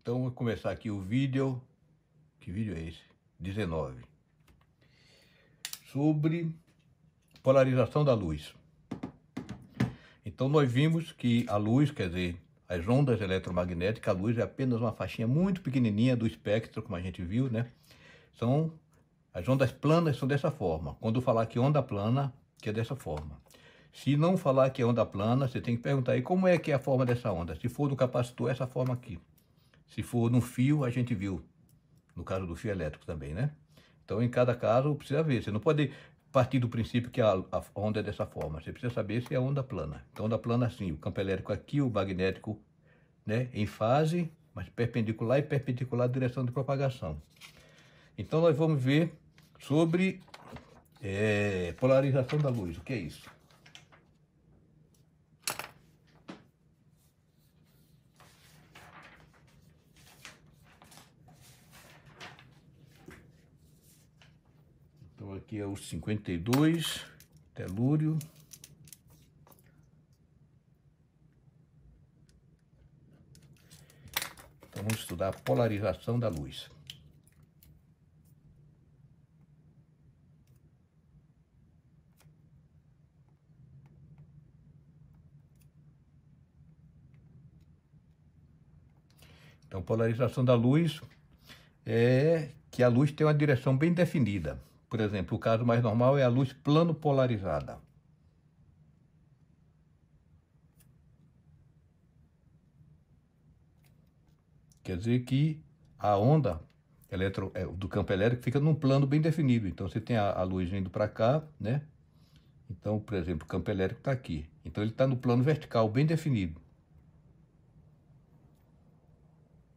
Então, vou começar aqui o vídeo. Que vídeo é esse? 19. Sobre polarização da luz. Então, nós vimos que a luz, quer dizer, as ondas eletromagnéticas, a luz é apenas uma faixinha muito pequenininha do espectro, como a gente viu, né? São as ondas planas são dessa forma. Quando falar que onda plana, que é dessa forma. Se não falar que é onda plana, você tem que perguntar aí como é que é a forma dessa onda. Se for do capacitor, é essa forma aqui. Se for no fio, a gente viu. No caso do fio elétrico também, né? Então, em cada caso, precisa ver. Você não pode partir do princípio que a, a onda é dessa forma. Você precisa saber se é onda plana. Então, onda plana, sim. O campo elétrico aqui, o magnético, né? Em fase, mas perpendicular e perpendicular à direção de propagação. Então, nós vamos ver sobre é, polarização da luz. O que é isso? aqui é o 52, telúrio. Então, vamos estudar a polarização da luz. Então, polarização da luz é que a luz tem uma direção bem definida. Por exemplo, o caso mais normal é a luz plano polarizada. Quer dizer que a onda eletro, é, do campo elétrico fica num plano bem definido. Então você tem a, a luz indo para cá, né? Então, por exemplo, o campo elétrico está aqui. Então ele está no plano vertical, bem definido.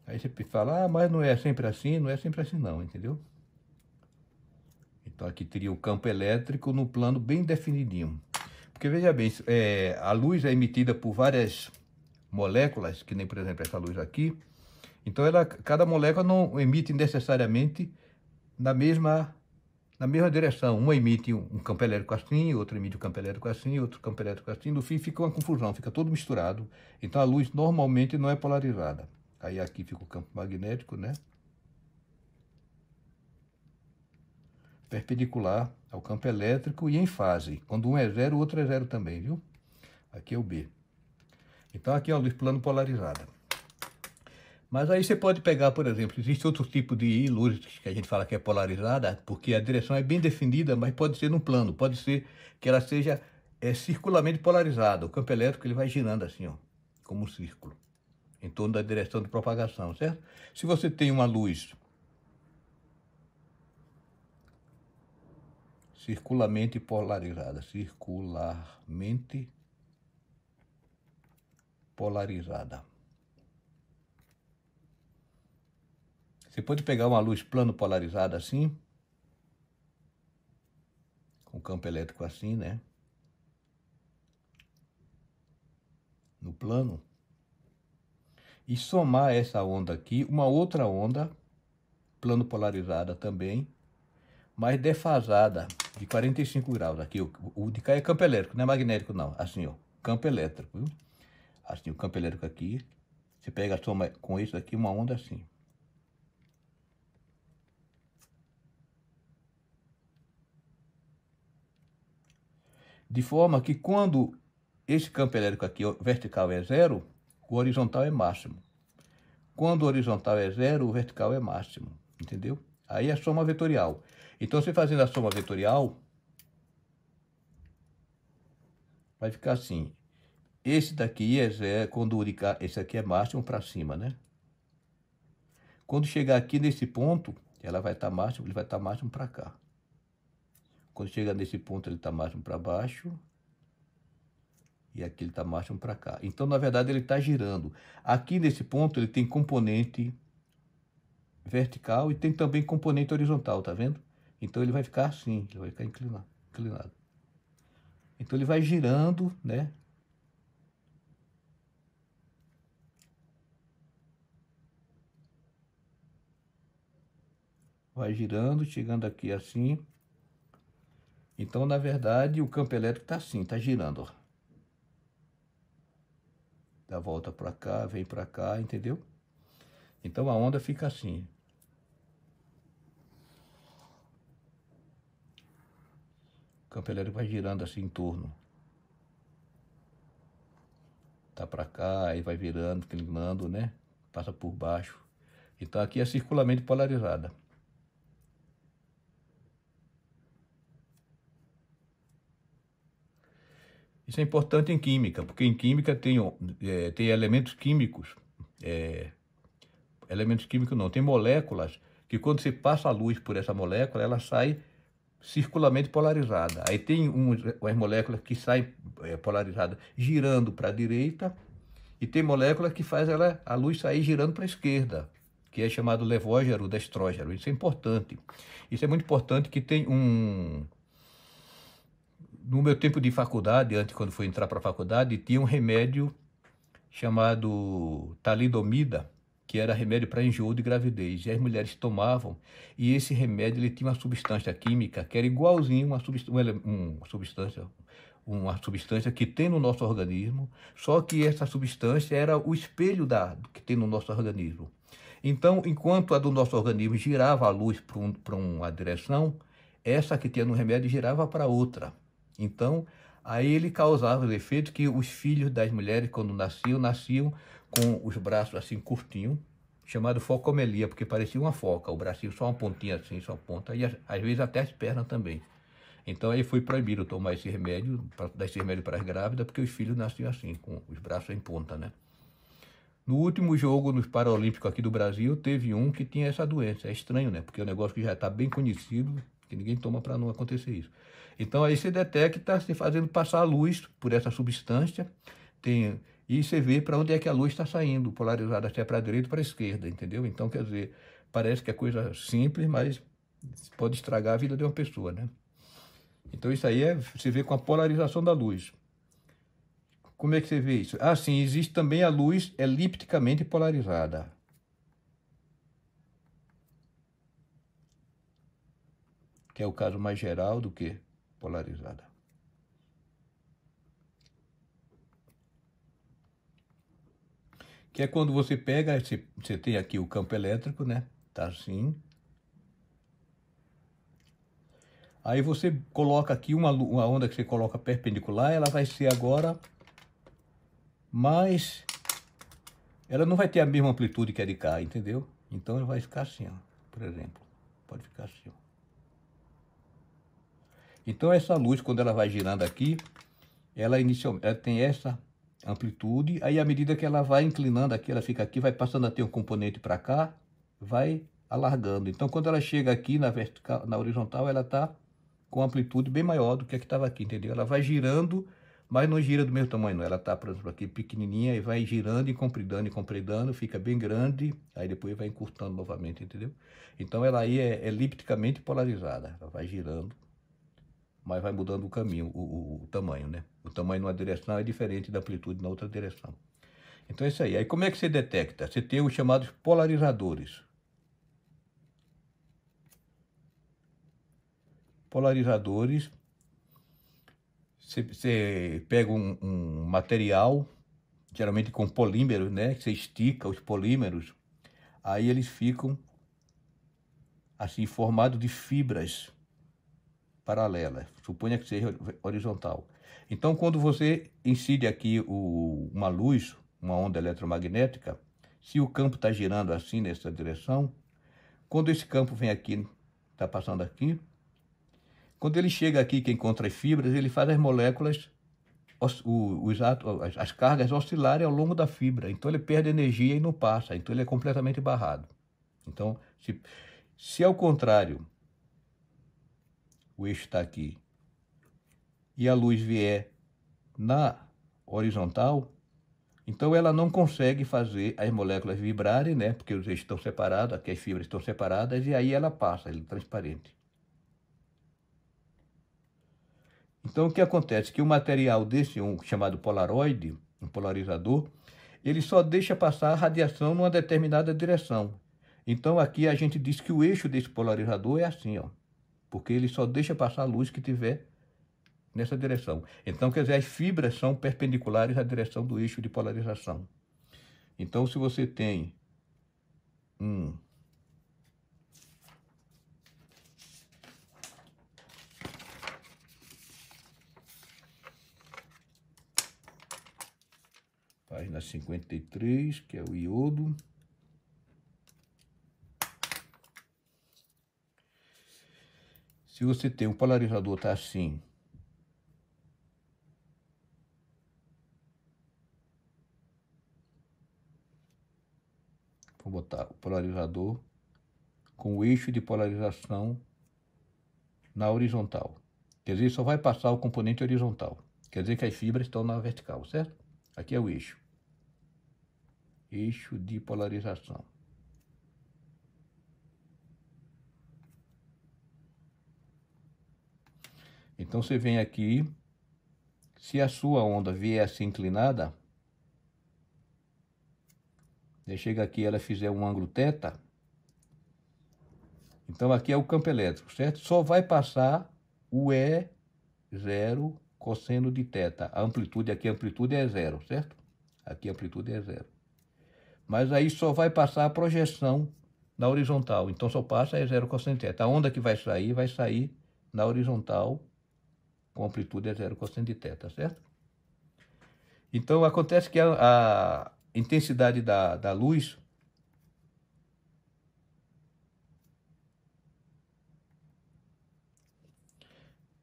Aí você fala, ah, mas não é sempre assim, não é sempre assim não, entendeu? Então aqui teria o campo elétrico no plano bem definidinho. Porque veja bem, é, a luz é emitida por várias moléculas, que nem por exemplo essa luz aqui. Então ela, cada molécula não emite necessariamente na mesma, na mesma direção. Uma emite um campo elétrico assim, outra emite um campo elétrico assim, outro campo elétrico assim. No fim fica uma confusão, fica todo misturado. Então a luz normalmente não é polarizada. Aí aqui fica o campo magnético, né? perpendicular ao campo elétrico e em fase. Quando um é zero, o outro é zero também, viu? Aqui é o B. Então aqui é uma luz plano polarizada. Mas aí você pode pegar, por exemplo, existe outro tipo de luz que a gente fala que é polarizada, porque a direção é bem definida, mas pode ser num plano, pode ser que ela seja é, circularmente polarizada. O campo elétrico ele vai girando assim, ó, como um círculo, em torno da direção de propagação, certo? Se você tem uma luz circularmente polarizada, circularmente polarizada. Você pode pegar uma luz plano polarizada assim, com campo elétrico assim, né? No plano. E somar essa onda aqui, uma outra onda, plano polarizada também, mas defasada de 45 graus aqui. O, o de cá é campo elétrico, não é magnético não. Assim, ó, campo elétrico, viu? Assim, o campo elétrico aqui. Você pega a soma com isso daqui, uma onda assim. De forma que quando esse campo elétrico aqui, vertical é zero, o horizontal é máximo. Quando o horizontal é zero, o vertical é máximo, entendeu? Aí é soma vetorial. Então, você fazendo a soma vetorial, vai ficar assim. Esse daqui é, é quando uricar, esse aqui é máximo para cima, né? Quando chegar aqui nesse ponto, ela vai estar tá máximo, ele vai estar tá máximo para cá. Quando chegar nesse ponto, ele está máximo para baixo. E aqui ele está máximo para cá. Então, na verdade, ele está girando. Aqui nesse ponto, ele tem componente vertical e tem também componente horizontal, tá vendo? Então ele vai ficar assim, ele vai ficar inclinado. inclinado. Então ele vai girando, né? Vai girando, chegando aqui assim. Então, na verdade, o campo elétrico está assim, está girando, ó. Dá volta para cá, vem para cá, entendeu? Então a onda fica assim, campo elétrico vai girando assim em torno. Tá para cá, aí vai virando, inclinando, né? Passa por baixo. Então aqui é circulamente polarizada. Isso é importante em química, porque em química tem, é, tem elementos químicos, é, elementos químicos não, tem moléculas que quando se passa a luz por essa molécula, ela sai circulamente polarizada. Aí tem um, umas moléculas que saem é, eh, polarizadas girando para a direita e tem moléculas que faz ela, a luz sair girando para a esquerda, que é chamado levógero da estrógero. Isso é importante. Isso é muito importante que tem um... No meu tempo de faculdade, antes quando fui entrar para a faculdade, tinha um remédio chamado talidomida, que era remédio para enjoo de gravidez. E as mulheres tomavam, e esse remédio ele tinha uma substância química que era igualzinho uma substância, uma substância, uma substância que tem no nosso organismo, só que essa substância era o espelho da que tem no nosso organismo. Então, enquanto a do nosso organismo girava a luz para um, uma direção, essa que tinha no remédio girava para outra. Então, aí ele causava os efeitos que os filhos das mulheres, quando nasciam, nasciam com os braços assim curtinho, chamado focomelia, porque parecia uma foca, o bracinho só uma pontinha assim, só ponta, e às vezes até as pernas também. Então aí foi proibido tomar esse remédio, pra, dar esse remédio para as grávidas, porque os filhos nasciam assim, com os braços em ponta, né? No último jogo nos Paralímpicos aqui do Brasil, teve um que tinha essa doença. É estranho, né? Porque é um negócio que já está bem conhecido, que ninguém toma para não acontecer isso. Então aí você detecta tá se fazendo passar a luz por essa substância, tem e você vê para onde é que a luz está saindo, polarizada até para a direita ou para a esquerda, entendeu? Então, quer dizer, parece que é coisa simples, mas pode estragar a vida de uma pessoa, né? Então, isso aí é, você vê com a polarização da luz. Como é que você vê isso? Ah, sim, existe também a luz elipticamente polarizada. Que é o caso mais geral do que polarizada. que é quando você pega, você, você tem aqui o campo elétrico, né? Tá assim. Aí você coloca aqui uma, uma onda que você coloca perpendicular, ela vai ser agora mais... Ela não vai ter a mesma amplitude que a de cá, entendeu? Então ela vai ficar assim, ó, por exemplo. Pode ficar assim, ó. Então essa luz, quando ela vai girando aqui, ela, inicial, ela tem essa amplitude, aí à medida que ela vai inclinando aqui, ela fica aqui, vai passando a ter um componente para cá, vai alargando. Então, quando ela chega aqui na, vertical, na horizontal, ela está com amplitude bem maior do que a que estava aqui, entendeu? Ela vai girando, mas não gira do mesmo tamanho, não. Ela está, por exemplo, aqui pequenininha e vai girando e compridando e compridando, fica bem grande, aí depois vai encurtando novamente, entendeu? Então, ela aí é elipticamente é polarizada, ela vai girando mas vai mudando o caminho, o, o, tamanho, né? O tamanho numa direção é diferente da amplitude na outra direção. Então é isso aí. Aí como é que você detecta? Você tem os chamados polarizadores. Polarizadores, você, você pega um, um material, geralmente com polímeros, né? Você estica os polímeros, aí eles ficam assim formados de fibras paralela, suponha que seja horizontal. Então, quando você incide aqui o, uma luz, uma onda eletromagnética, se o campo está girando assim nessa direção, quando esse campo vem aqui, está passando aqui, quando ele chega aqui, que encontra as fibras, ele faz as moléculas, os, os atos, as cargas oscilarem ao longo da fibra. Então ele perde energia e não passa. Então ele é completamente barrado. Então, se, se ao contrário, o eixo está aqui, e a luz vier na horizontal, então ela não consegue fazer as moléculas vibrarem, né? Porque os eixos estão separados, aqui as fibras estão separadas, e aí ela passa, ele é transparente. Então o que acontece? Que o material desse, um chamado polaroid, um polarizador, ele só deixa passar a radiação numa determinada direção. Então aqui a gente diz que o eixo desse polarizador é assim, ó porque ele só deixa passar a luz que tiver nessa direção. Então, quer dizer, as fibras são perpendiculares à direção do eixo de polarização. Então, se você tem um página 53, que é o iodo Se você tem um polarizador tá assim, vou botar o polarizador com o eixo de polarização na horizontal. Quer dizer, só vai passar o componente horizontal. Quer dizer que as fibras estão na vertical, certo? Aqui é o eixo. Eixo de polarização. Então você vem aqui, se a sua onda vier assim inclinada, chega aqui ela fizer um ângulo θ, então aqui é o campo elétrico, certo? Só vai passar o E0 cosseno de θ. A amplitude aqui, a amplitude é zero, certo? Aqui a amplitude é zero. Mas aí só vai passar a projeção na horizontal, então só passa é E0 cosseno de θ. A onda que vai sair, vai sair na horizontal com amplitude é zero cosseno de teta, certo? Então, acontece que a, a intensidade da, da luz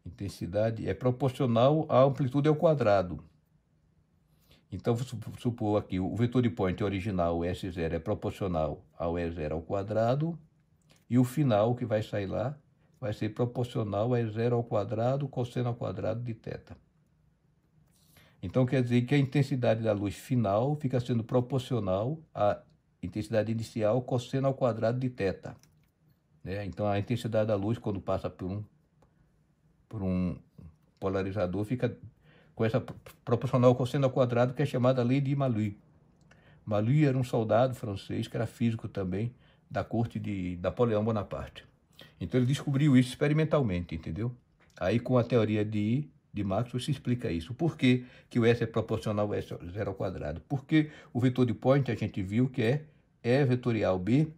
intensidade é proporcional à amplitude ao quadrado. Então, supor aqui, o vetor de ponte original, S0, é proporcional ao E0 ao quadrado, e o final que vai sair lá vai ser proporcional a zero ao quadrado cosseno ao quadrado de teta Então quer dizer que a intensidade da luz final fica sendo proporcional à intensidade inicial cosseno ao quadrado de teta Né? Então a intensidade da luz quando passa por um por um polarizador fica com essa proporcional cosseno ao quadrado que é chamada lei de Malui. Malui era um soldado francês que era físico também da corte de Napoleão Bonaparte. Então ele descobriu isso experimentalmente, entendeu? Aí com a teoria de de Maxwell se explica isso. Por que, que o S é proporcional ao S zero ao quadrado? Porque o vetor de Point a gente viu que é E é vetorial B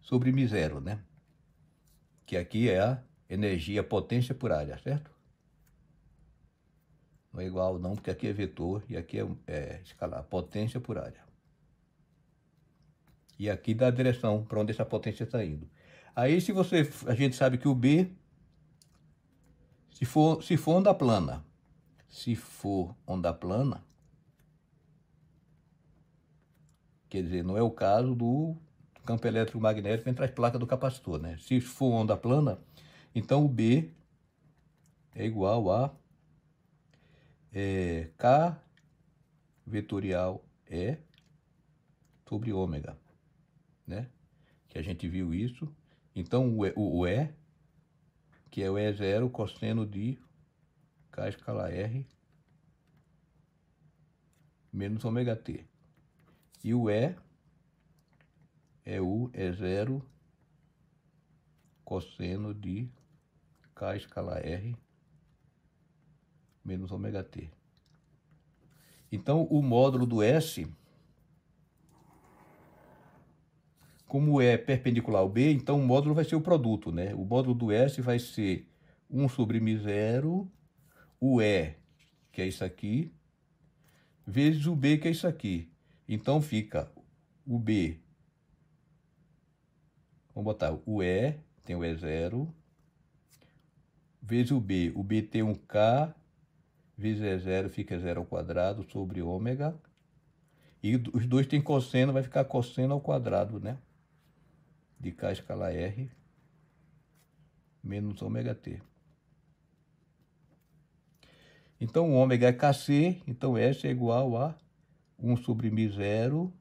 sobre mi zero, né? Que aqui é a energia potência por área, certo? Não é igual não, porque aqui é vetor e aqui é, é escalar, potência por área e aqui dá a direção para onde essa potência está indo. Aí se você, a gente sabe que o B, se for, se for onda plana, se for onda plana, quer dizer, não é o caso do campo eletromagnético entre as placas do capacitor, né? Se for onda plana, então o B é igual a é, K vetorial E sobre ômega né? Que a gente viu isso. Então, o E, o e que é o E0 cosseno de K escalar R menos ômega T. E o E é o E0 cosseno de K escalar R menos ômega T. Então, o módulo do S como é perpendicular ao B, então o módulo vai ser o produto, né? O módulo do S vai ser 1 sobre mi 0 o E, que é isso aqui, vezes o B, que é isso aqui. Então fica o B, vamos botar o E, tem o E0, vezes o B, o B tem um K, vezes E0 fica 0 ao quadrado sobre ômega, e os dois têm cosseno, vai ficar cosseno ao quadrado, né? de K escala R menos ômega T. Então, o ômega é Kc, então S é igual a 1 sobre μ0,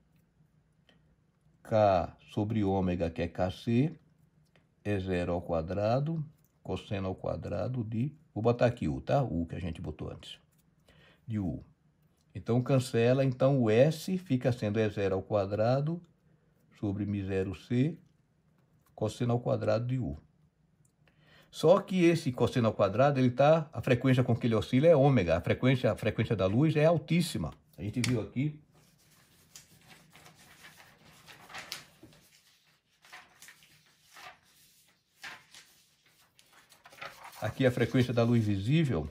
K sobre ômega, que é Kc, é zero ao quadrado, cosseno ao quadrado de... Vou botar aqui U, tá? U que a gente botou antes, de U. Então, cancela. Então, o S fica sendo é zero ao quadrado sobre μ0C cosseno ao quadrado de U. Só que esse cosseno ao quadrado, ele tá, a frequência com que ele oscila é ômega, a frequência, a frequência da luz é altíssima. A gente viu aqui. Aqui a frequência da luz visível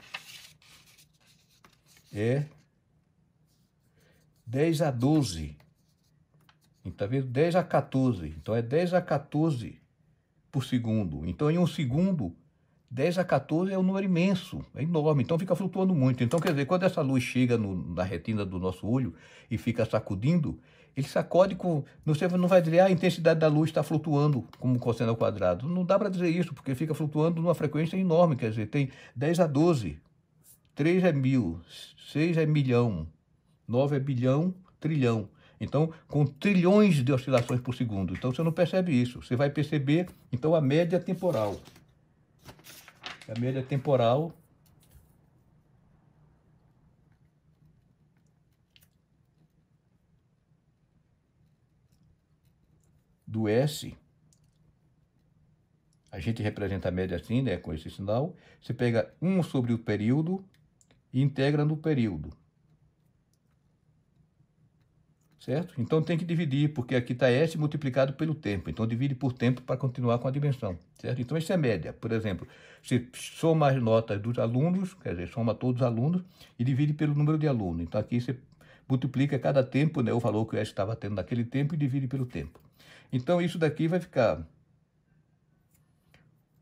é 10 a 12 Está vendo? 10 a 14. Então é 10 a 14 então, é por segundo. Então em um segundo, 10 a 14 é um número imenso, é enorme. Então fica flutuando muito. Então quer dizer, quando essa luz chega no, na retina do nosso olho e fica sacudindo, ele sacode com. Você não vai dizer, ah, a intensidade da luz está flutuando como cosseno ao quadrado. Não dá para dizer isso, porque fica flutuando numa frequência enorme. Quer dizer, tem 10 a 12, 3 é mil, 6 é milhão, 9 é bilhão, trilhão. Então, com trilhões de oscilações por segundo. Então, você não percebe isso. Você vai perceber, então, a média temporal. A média temporal do S. A gente representa a média assim, né, com esse sinal. Você pega 1 sobre o período e integra no período certo? Então tem que dividir, porque aqui está S multiplicado pelo tempo. Então divide por tempo para continuar com a dimensão, certo? Então essa é a média. Por exemplo, se soma as notas dos alunos, quer dizer, soma todos os alunos e divide pelo número de alunos. Então aqui você multiplica cada tempo, né, o valor que o S estava tendo naquele tempo e divide pelo tempo. Então isso daqui vai ficar...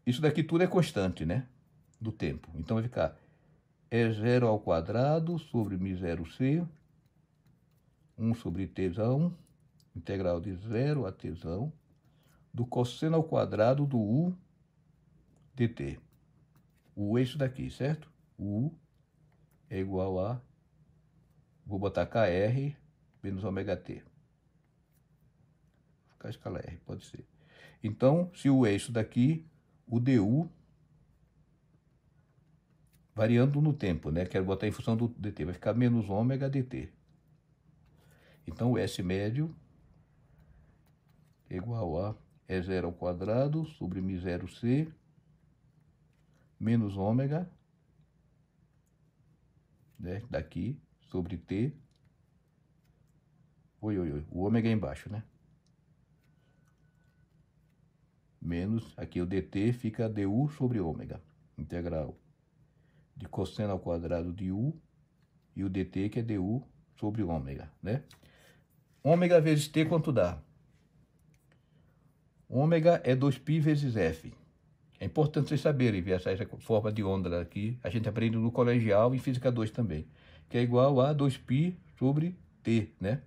Isso daqui tudo é constante, né? Do tempo. Então vai ficar E0 ao quadrado sobre Mi0C 1 sobre tesão, integral de zero a tesão, do cosseno ao quadrado do U dt. U é isso daqui, certo? U é igual a, vou botar KR menos ômega t. Vou ficar a escala R, pode ser. Então, se U é isso daqui, o du, variando no tempo, né? Quero botar em função do dt, vai ficar menos ômega dt. Então, o S médio é igual a e é zero ao quadrado sobre μ0c menos ômega, né, daqui, sobre t. Oi, oi, oi, o ômega é embaixo, né? Menos, aqui o dt fica du sobre ômega, integral de cosseno ao quadrado de u, e o dt que é du sobre ômega, né? Ômega vezes T, quanto dá? Ômega é 2π vezes F. É importante vocês saberem ver essa, forma de onda aqui. A gente aprende no colegial e Física 2 também. Que é igual a 2π sobre T, né?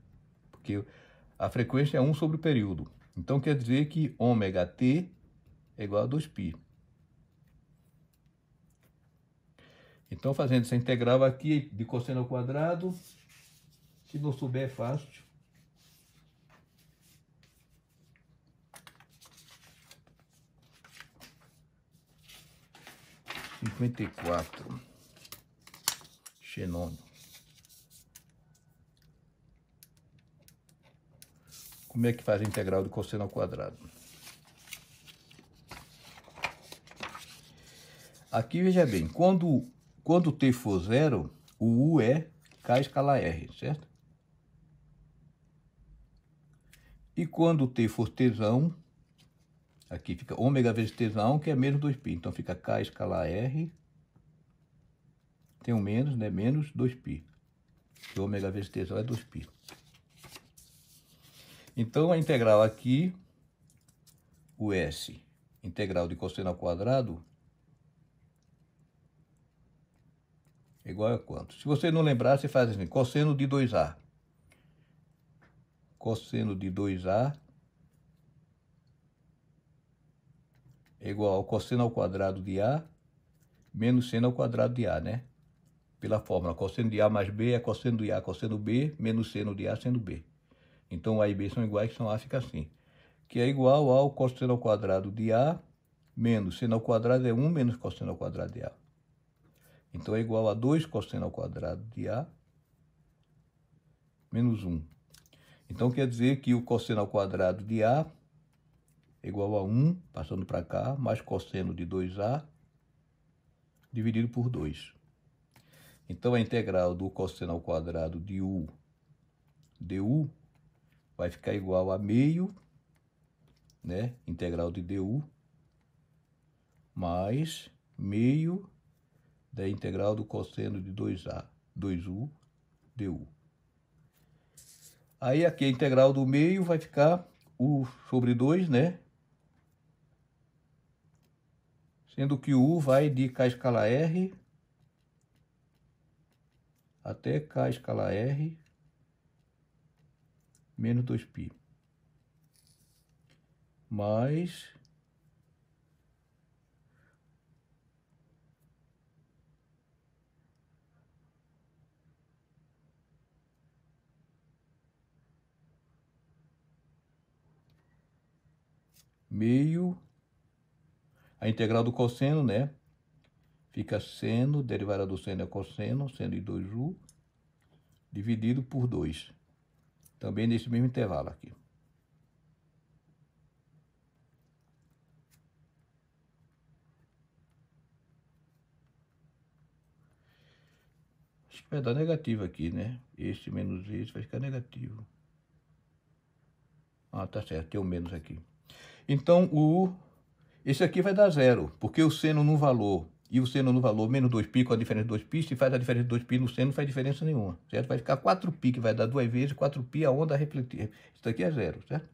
Porque a frequência é 1 sobre o período. Então quer dizer que ômega T é igual a 2π. Então fazendo essa integral aqui de cosseno ao quadrado, se não souber é fácil. 54. Xenon Como é que faz a integral de cosseno ao quadrado? Aqui, veja bem, quando, quando t for zero, o U é K escala R, certo? E quando t for tesão, Aqui fica ômega vezes tesão, que é menos 2π. Então fica K escalar R. Tem um menos, né? Menos 2π. Que ômega vezes tesão é 2π. Então a integral aqui, o S, integral de cosseno ao quadrado, é igual a quanto? Se você não lembrar, você faz assim, cosseno de 2A. Cosseno de 2A é igual a cosseno ao quadrado de A menos seno ao quadrado de A, né? Pela fórmula cosseno de A mais B é cosseno de A cosseno B menos seno de A seno B. Então A e B são iguais, então A fica assim. Que é igual ao cosseno ao quadrado de A menos seno ao quadrado é 1 menos cosseno ao quadrado de A. Então é igual a 2 cosseno ao quadrado de A menos 1. Então quer dizer que o cosseno ao quadrado de A igual a 1, passando para cá, mais cosseno de 2A, dividido por 2. Então, a integral do cosseno ao quadrado de U du vai ficar igual a meio, né, integral de du, mais meio da integral do cosseno de 2a, 2u, du. Aí aqui a integral do meio vai ficar u sobre 2, né, sendo que o U vai de K escala R até K escala R menos 2π. Mais meio a integral do cosseno, né? Fica seno, derivada do seno é cosseno, seno de 2u, dividido por 2. Também nesse mesmo intervalo aqui. Acho que vai dar negativo aqui, né? Esse menos esse vai ficar negativo. Ah, tá certo, tem o um menos aqui. Então, o esse aqui vai dar zero, porque o seno no valor e o seno no valor menos 2π com a diferença de 2π, se faz a diferença de 2π no seno, não faz diferença nenhuma, certo? Vai ficar 4π, que vai dar duas vezes, 4π a onda refletida. Isso daqui é zero, certo?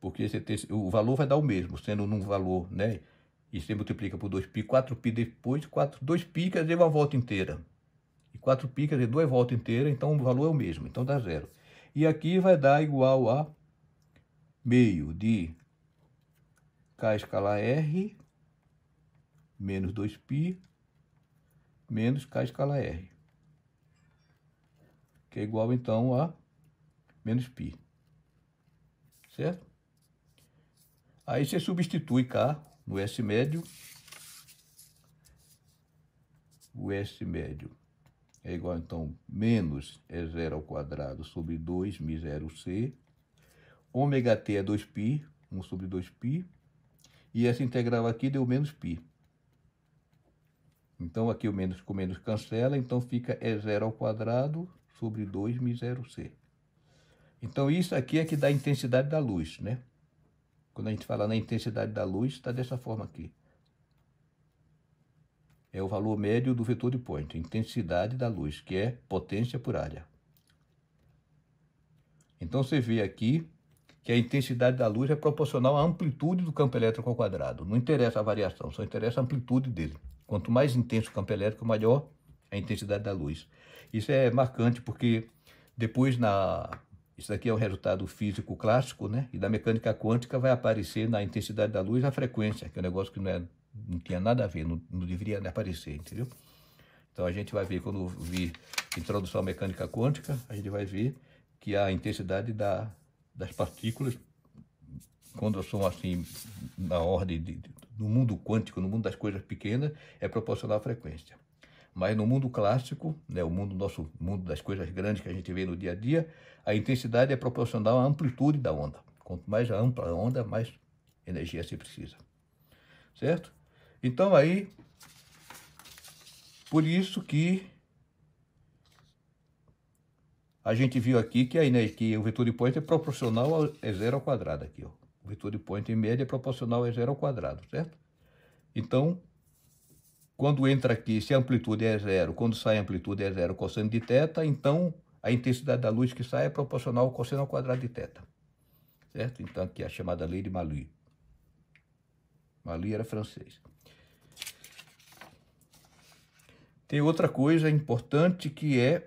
Porque esse, o valor vai dar o mesmo, sendo num valor, né? E você multiplica por 2π, 4π depois, 4, 2π quer dizer uma volta inteira. E 4π quer dizer duas voltas inteiras, então o valor é o mesmo, então dá zero. E aqui vai dar igual a meio de K escalar R, menos 2π, menos K escalar R. Que é igual, então, a menos π. Certo? Aí você substitui K no S médio. O S médio é igual, então, menos é zero ao quadrado sobre 2, mi 0 C. Ômega T é 2π, 1 sobre 2π e essa integral aqui deu menos π. Então, aqui o menos com menos cancela, então fica é zero ao quadrado sobre 2 μ0 c. Então, isso aqui é que dá a intensidade da luz, né? Quando a gente fala na intensidade da luz, está dessa forma aqui. É o valor médio do vetor de Point, intensidade da luz, que é potência por área. Então, você vê aqui que a intensidade da luz é proporcional à amplitude do campo elétrico ao quadrado. Não interessa a variação, só interessa a amplitude dele. Quanto mais intenso o campo elétrico, maior a intensidade da luz. Isso é marcante porque depois na isso daqui é o um resultado físico clássico, né? E da mecânica quântica vai aparecer na intensidade da luz a frequência, que é um negócio que não, é, não tinha nada a ver, não, não deveria aparecer, entendeu? Então a gente vai ver, quando vir Introdução à Mecânica Quântica, a gente vai ver que a intensidade da das partículas, quando são assim, na ordem de, mundo quântico, no mundo das coisas pequenas, é proporcional à frequência. Mas no mundo clássico, né, o mundo nosso mundo das coisas grandes que a gente vê no dia a dia, a intensidade é proporcional à amplitude da onda. Quanto mais ampla a onda, mais energia se precisa. Certo? Então aí, por isso que a gente viu aqui que, a, que o vetor de Pointer é proporcional a é zero ao quadrado aqui, ó. O vetor de Pointer média é proporcional a é zero ao quadrado, certo? Então, quando entra aqui, se a amplitude é zero, quando sai a amplitude é zero cosseno de teta, então a intensidade da luz que sai é proporcional ao cosseno ao quadrado de teta, certo? Então, aqui é a chamada lei de Malui. Malui era francês. Tem outra coisa importante que é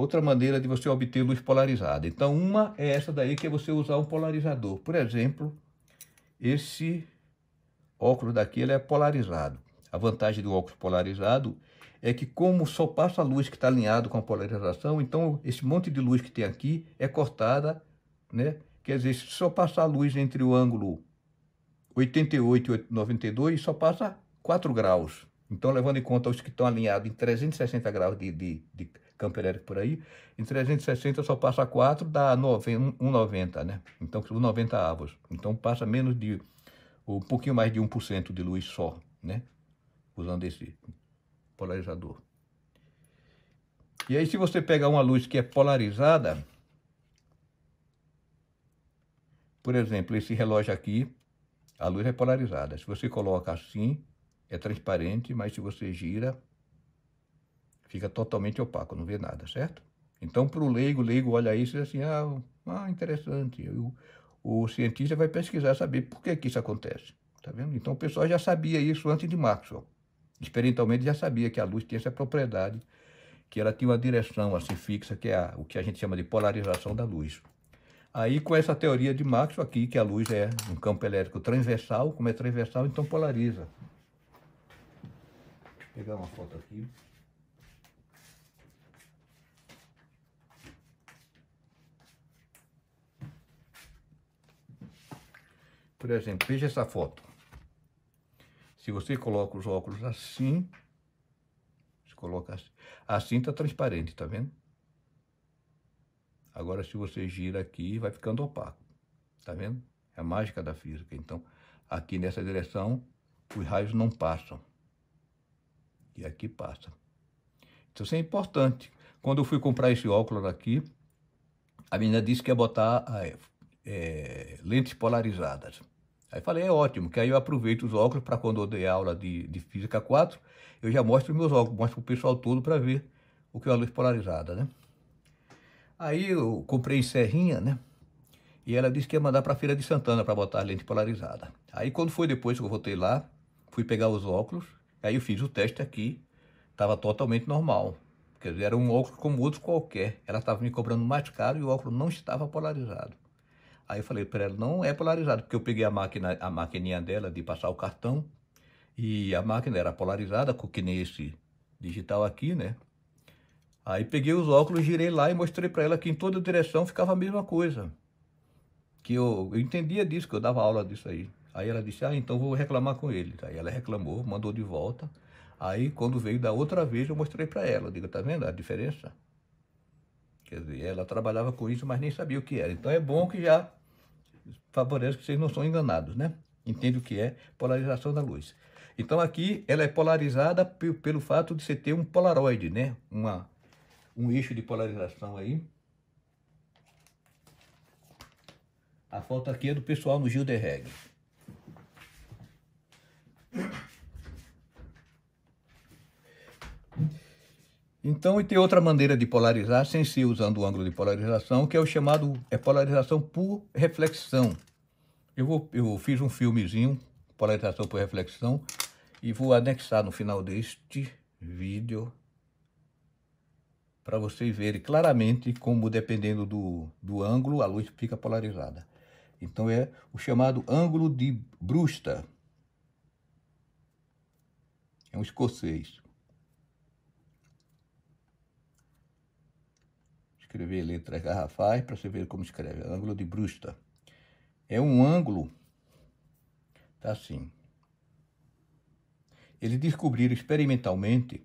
outra maneira de você obter luz polarizada. Então, uma é essa daí, que é você usar um polarizador. Por exemplo, esse óculos daqui ele é polarizado. A vantagem do óculos polarizado é que como só passa a luz que está alinhado com a polarização, então esse monte de luz que tem aqui é cortada, né? Quer dizer, se só passar a luz entre o ângulo 88 e 92, só passa 4 graus. Então, levando em conta os que estão alinhados em 360 graus de, de, de campo elétrico por aí, em 360 só passa 4, dá 1,90, né? Então, 1,90 avos. Então, passa menos de, um pouquinho mais de 1% de luz só, né? Usando esse polarizador. E aí, se você pegar uma luz que é polarizada, por exemplo, esse relógio aqui, a luz é polarizada. Se você coloca assim, é transparente, mas se você gira, Fica totalmente opaco, não vê nada, certo? Então, para o leigo, o leigo olha isso e diz assim, ah, ah interessante. O, o cientista vai pesquisar, saber por que, que isso acontece. Tá vendo? Então, o pessoal já sabia isso antes de Maxwell. Experimentalmente já sabia que a luz tinha essa propriedade, que ela tinha uma direção assim fixa, que é a, o que a gente chama de polarização da luz. Aí, com essa teoria de Maxwell aqui, que a luz é um campo elétrico transversal, como é transversal, então polariza. Vou pegar uma foto aqui. Por exemplo, veja essa foto. Se você coloca os óculos assim, se coloca assim, assim está transparente, tá vendo? Agora, se você gira aqui, vai ficando opaco, tá vendo? É a mágica da física. Então, aqui nessa direção, os raios não passam. E aqui passa. Então, isso é importante. Quando eu fui comprar esse óculos aqui, a menina disse que ia botar a é, lentes polarizadas. Aí falei, é ótimo, que aí eu aproveito os óculos para quando eu dei aula de, de Física 4, eu já mostro os meus óculos, mostro para o pessoal todo para ver o que é a luz polarizada, né? Aí eu comprei em Serrinha, né? E ela disse que ia mandar para a Feira de Santana para botar a lente polarizada. Aí quando foi depois que eu voltei lá, fui pegar os óculos, aí eu fiz o teste aqui, estava totalmente normal. Quer dizer, era um óculos como outro qualquer. Ela estava me cobrando mais caro e o óculos não estava polarizado. Aí eu falei para ela, não é polarizado, porque eu peguei a máquina, a maquininha dela de passar o cartão e a máquina era polarizada, que nem esse digital aqui, né? Aí peguei os óculos, girei lá e mostrei para ela que em toda direção ficava a mesma coisa. Que eu, eu entendia disso, que eu dava aula disso aí. Aí ela disse, ah, então vou reclamar com ele. Aí ela reclamou, mandou de volta. Aí quando veio da outra vez eu mostrei para ela, diga tá vendo a diferença? Quer dizer, ela trabalhava com isso, mas nem sabia o que era. Então é bom que já favorece que vocês não são enganados, né? Entende o que é polarização da luz. Então aqui ela é polarizada pelo fato de você ter um polaroide, né? Uma, um eixo de polarização aí. A foto aqui é do pessoal no Gil de Reggae. Então, e tem outra maneira de polarizar sem ser usando o ângulo de polarização, que é o chamado é polarização por reflexão. Eu, vou, eu fiz um filmezinho, polarização por reflexão, e vou anexar no final deste vídeo para vocês verem claramente como, dependendo do, do ângulo, a luz fica polarizada. Então, é o chamado ângulo de Brewster. É um escocês. escrever letras garrafais para você ver como escreve. Ângulo de Brewster. É um ângulo, tá assim. Eles descobriram experimentalmente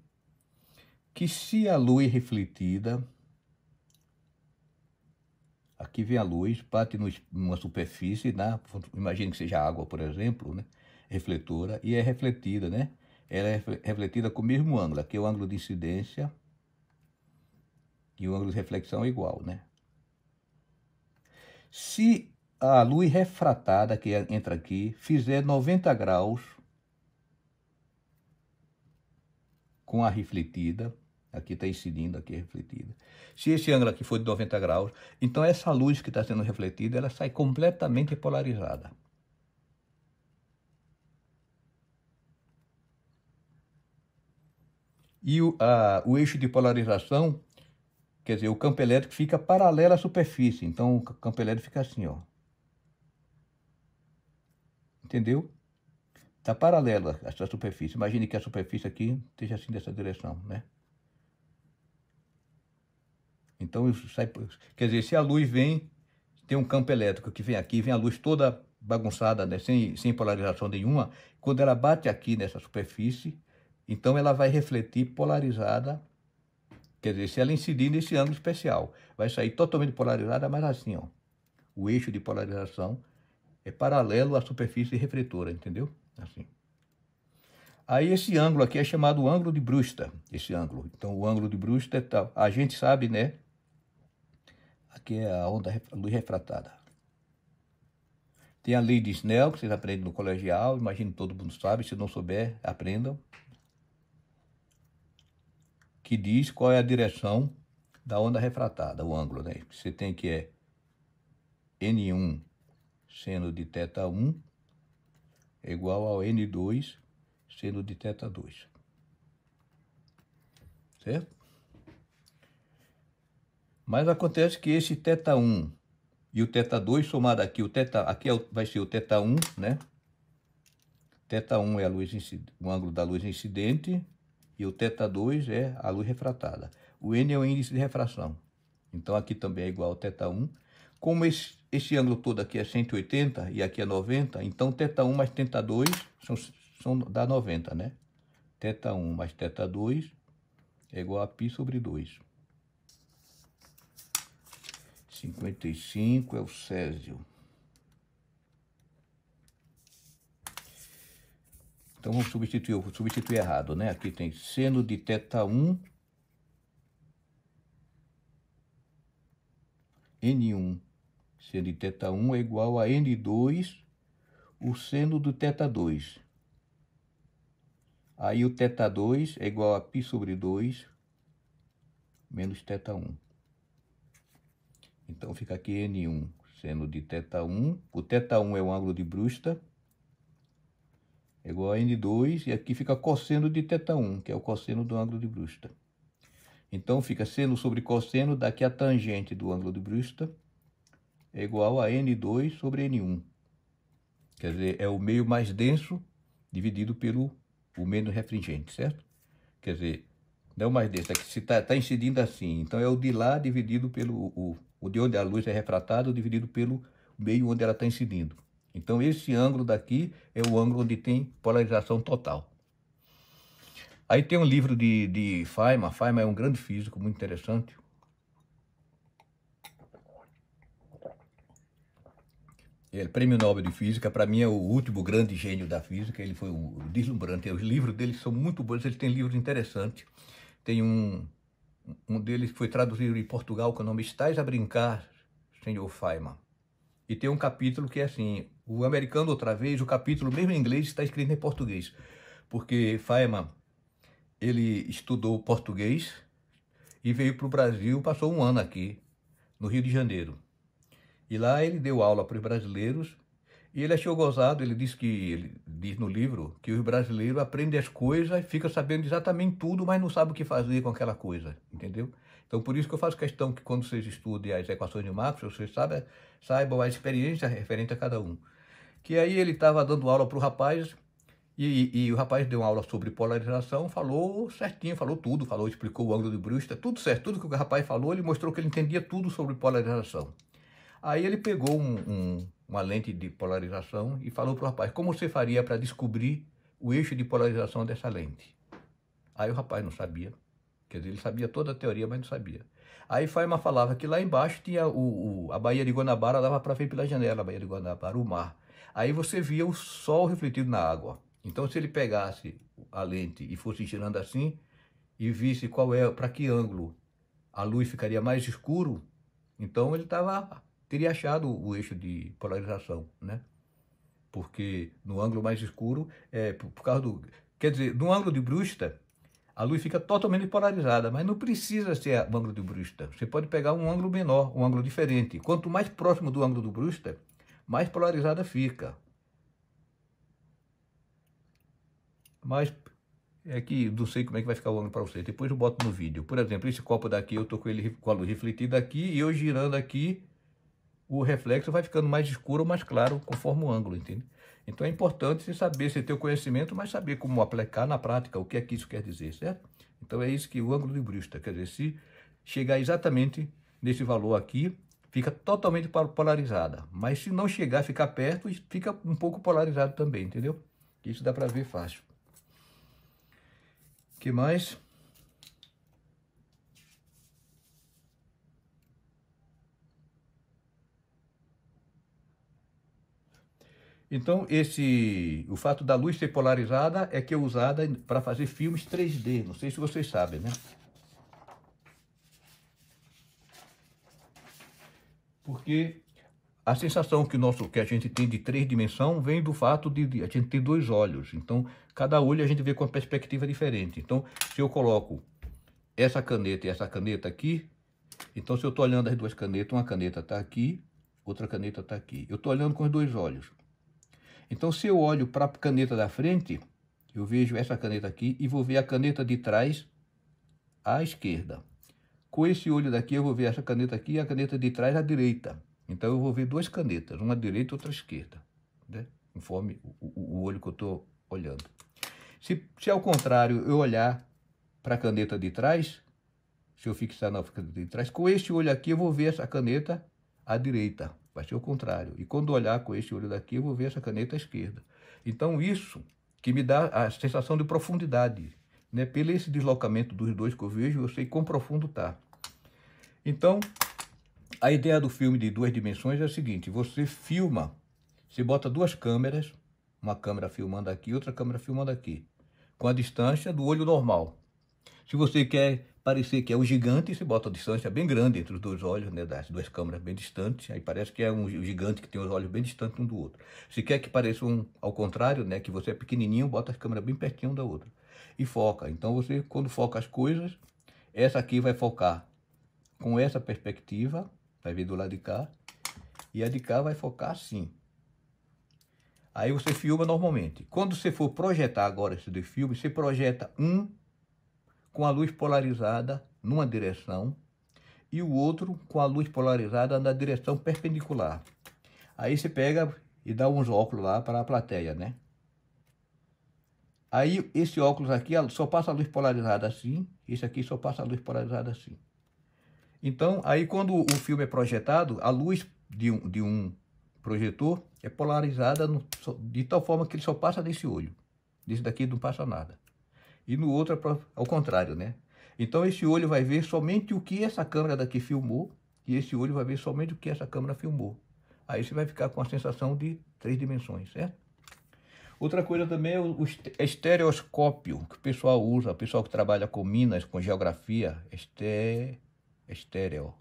que se a luz refletida, aqui vem a luz, bate numa superfície, na, né? imagine que seja água, por exemplo, né? refletora, e é refletida, né? Ela é refletida com o mesmo ângulo, aqui é o ângulo de incidência, e o ângulo de reflexão é igual, né? Se a luz refratada que entra aqui fizer 90 graus com a refletida, aqui está incidindo, aqui é refletida. Se esse ângulo aqui for de 90 graus, então essa luz que está sendo refletida, ela sai completamente polarizada. E o, a, o eixo de polarização quer dizer, o campo elétrico fica paralelo à superfície. Então, o campo elétrico fica assim, ó. Entendeu? Está paralelo a essa superfície. Imagine que a superfície aqui esteja assim dessa direção, né? Então, sai, quer dizer, se a luz vem, tem um campo elétrico que vem aqui, vem a luz toda bagunçada, né? sem, sem polarização nenhuma. Quando ela bate aqui nessa superfície, então ela vai refletir polarizada Quer dizer, se ela incidir nesse ângulo especial, vai sair totalmente polarizada, mas assim, ó, o eixo de polarização é paralelo à superfície refletora, entendeu? Assim. Aí esse ângulo aqui é chamado ângulo de Brewster, esse ângulo. Então o ângulo de Brewster tá, a gente sabe, né? Aqui é a onda a luz refratada. Tem a lei de Snell, que vocês aprendem no colegial, imagino todo mundo sabe, se não souber, aprendam que diz qual é a direção da onda refratada, o ângulo, né? você tem que é N1 seno de θ 1 é igual ao N2 seno de θ 2. Certo? Mas acontece que esse θ 1 e o θ 2 somado aqui, o teta aqui é vai ser o θ 1, né? Θ 1 é a luz, o ângulo da luz incidente, e o θ2 é a luz refratada. O N é o índice de refração. Então aqui também é igual ao θ1. Como esse, esse ângulo todo aqui é 180 e aqui é 90, então θ1 mais θ2 são, são dá 90, né? θ1 mais θ2 é igual a π sobre 2. 55 é o Césio. Então vamos substituir, vou substituir errado, né? Aqui tem seno de teta 1 N1 seno de teta 1 é igual a N2 o seno do teta 2 Aí o teta 2 é igual a π sobre 2 menos teta 1 Então fica aqui N1 seno de teta 1 O teta 1 é o ângulo de Brusca é igual a N2, e aqui fica cosseno de θ1, que é o cosseno do ângulo de Brewster. Então, fica seno sobre cosseno, daqui a tangente do ângulo de Brewster, é igual a N2 sobre N1. Quer dizer, é o meio mais denso dividido pelo o menos refringente, certo? Quer dizer, não é mais denso, é que se está tá incidindo assim. Então, é o de lá dividido pelo... O, o de onde a luz é refratada dividido pelo meio onde ela está incidindo. Então esse ângulo daqui é o ângulo onde tem polarização total. Aí tem um livro de, de Feynman. Feynman é um grande físico, muito interessante. Ele, é, prêmio Nobel de Física, para mim é o último grande gênio da física. Ele foi um deslumbrante. Os livros dele são muito bons, ele tem livros interessantes. Tem um, um deles que foi traduzido em Portugal, com o nome é Estás a Brincar, Senhor Feynman. E tem um capítulo que é assim, o americano, outra vez, o capítulo, mesmo em inglês, está escrito em português. Porque Feynman, ele estudou português e veio para o Brasil, passou um ano aqui, no Rio de Janeiro. E lá ele deu aula para os brasileiros e ele achou gozado, ele diz que, ele diz no livro, que os brasileiros aprendem as coisas, ficam sabendo exatamente tudo, mas não sabem o que fazer com aquela coisa, entendeu? Então, por isso que eu faço questão que quando vocês estudem as equações de Marx, vocês saibam a experiência referente a cada um que aí ele estava dando aula para o rapaz e, e, e, o rapaz deu uma aula sobre polarização, falou certinho, falou tudo, falou, explicou o ângulo de Brewster, tudo certo, tudo que o rapaz falou, ele mostrou que ele entendia tudo sobre polarização. Aí ele pegou um, um, uma lente de polarização e falou para o rapaz, como você faria para descobrir o eixo de polarização dessa lente? Aí o rapaz não sabia, quer dizer, ele sabia toda a teoria, mas não sabia. Aí Feynman falava que lá embaixo a baía de Guanabara, dava para ver pela janela a Baía de Guanabara, o mar. Aí você via o sol refletido na água. Então, se ele pegasse a lente e fosse girando assim e visse qual é, para que ângulo a luz ficaria mais escuro, então ele tava, teria achado o eixo de polarização, né? Porque no ângulo mais escuro, é, por, por causa do. Quer dizer, no ângulo de Brewster, a luz fica totalmente polarizada, mas não precisa ser o ângulo de Brewster. Você pode pegar um ângulo menor, um ângulo diferente. Quanto mais próximo do ângulo do Brewster, mais polarizada fica. Mas é que não sei como é que vai ficar o ângulo para vocês. Depois eu boto no vídeo. Por exemplo, esse copo daqui, eu estou com ele com a luz refletida aqui e eu girando aqui, o reflexo vai ficando mais escuro ou mais claro conforme o ângulo, entende? Então é importante você saber, você ter o conhecimento, mas saber como aplicar na prática, o que é que isso quer dizer, certo? Então é isso que o ângulo de Brewster, quer dizer, se chegar exatamente nesse valor aqui, fica totalmente polarizada. Mas se não chegar a ficar perto, fica um pouco polarizado também, entendeu? Isso dá para ver fácil. que mais? Então, esse, o fato da luz ser polarizada é que é usada para fazer filmes 3D. Não sei se vocês sabem, né? Porque a sensação que, nosso, que a gente tem de três dimensões vem do fato de, de a gente ter dois olhos. Então, cada olho a gente vê com uma perspectiva diferente. Então, se eu coloco essa caneta e essa caneta aqui, então se eu estou olhando as duas canetas, uma caneta está aqui, outra caneta está aqui. Eu estou olhando com os dois olhos. Então, se eu olho para a caneta da frente, eu vejo essa caneta aqui e vou ver a caneta de trás à esquerda com esse olho daqui eu vou ver essa caneta aqui e a caneta de trás à direita. Então eu vou ver duas canetas, uma à direita e outra à esquerda, né? conforme o, o, olho que eu estou olhando. Se, se ao contrário eu olhar para a caneta de trás, se eu fixar na caneta de trás, com este olho aqui eu vou ver essa caneta à direita, vai ser o contrário. E quando olhar com este olho daqui eu vou ver essa caneta à esquerda. Então isso que me dá a sensação de profundidade, né? Pelo esse deslocamento dos dois que eu vejo, eu sei quão profundo está. Então, a ideia do filme de duas dimensões é a seguinte: você filma, você bota duas câmeras, uma câmera filmando aqui, outra câmera filmando aqui, com a distância do olho normal. Se você quer parecer que é um gigante, você bota a distância bem grande entre os dois olhos, né, das duas câmeras bem distantes, aí parece que é um gigante que tem os olhos bem distantes um do outro. Se quer que pareça um ao contrário, né, que você é pequenininho, bota as câmeras bem pertinho um da outra e foca. Então você, quando foca as coisas, essa aqui vai focar com essa perspectiva, vai vir do lado de cá, e a de cá vai focar assim. Aí você filma normalmente. Quando você for projetar agora esse de filme, você projeta um com a luz polarizada numa direção e o outro com a luz polarizada na direção perpendicular. Aí você pega e dá uns óculos lá para a plateia, né? Aí esse óculos aqui só passa a luz polarizada assim, esse aqui só passa a luz polarizada assim. Então, aí quando o filme é projetado, a luz de um, de um projetor é polarizada no, de tal forma que ele só passa desse olho. Desse daqui não passa nada. E no outro é ao contrário, né? Então esse olho vai ver somente o que essa câmera daqui filmou e esse olho vai ver somente o que essa câmera filmou. Aí você vai ficar com a sensação de três dimensões, certo? Outra coisa também é o é estereoscópio que o pessoal usa, o pessoal que trabalha com minas, com geografia, este, estéreo.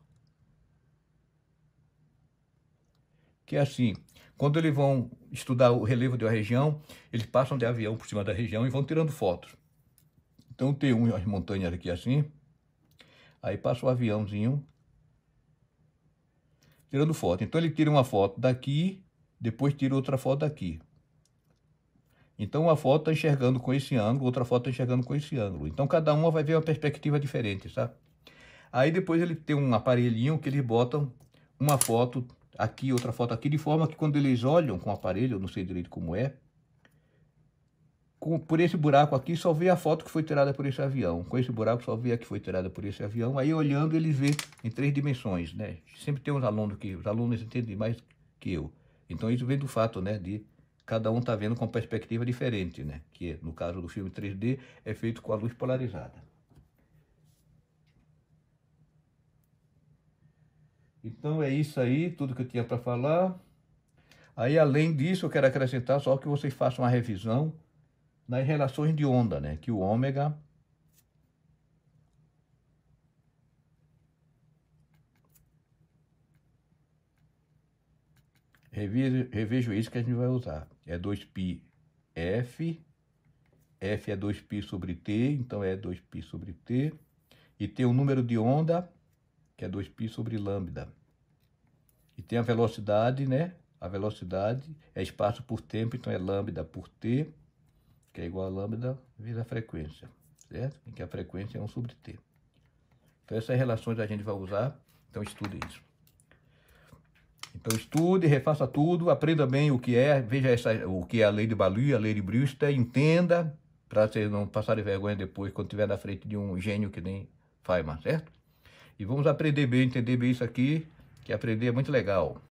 Que é assim, quando eles vão estudar o relevo de uma região, eles passam de avião por cima da região e vão tirando fotos. Então tem umas montanhas aqui assim, aí passa o aviãozinho tirando foto. Então ele tira uma foto daqui, depois tira outra foto daqui. Então, uma foto está enxergando com esse ângulo, outra foto está enxergando com esse ângulo. Então, cada uma vai ver uma perspectiva diferente, tá? Aí, depois, ele tem um aparelhinho que eles botam uma foto aqui, outra foto aqui, de forma que quando eles olham com o aparelho, eu não sei direito como é, com, por esse buraco aqui, só vê a foto que foi tirada por esse avião. Com esse buraco, só vê a que foi tirada por esse avião. Aí, olhando, eles vê em três dimensões, né? Sempre tem uns alunos que... Os alunos entendem mais que eu. Então, isso vem do fato, né, de cada um está vendo com perspectiva diferente, né? Que no caso do filme 3D é feito com a luz polarizada. Então é isso aí, tudo que eu tinha para falar. Aí além disso, eu quero acrescentar só que vocês façam uma revisão nas relações de onda, né? Que o ômega Revejo, revejo isso que a gente vai usar. É 2 pi f, f é 2π sobre t, então é 2π sobre t, e tem o número de onda, que é 2π sobre lambda. E tem a velocidade, né? A velocidade é espaço por tempo, então é lambda por t, que é igual a lambda vezes a frequência, certo? Em que a frequência é 1 sobre t. Então essas relações a gente vai usar, então estude isso. Então estude, refaça tudo, aprenda bem o que é, veja essa, o que é a lei de Balu, a lei de Brewster, entenda para vocês não passarem vergonha depois quando estiver na frente de um gênio que nem Feynman, certo? E vamos aprender bem, entender bem isso aqui, que aprender é muito legal.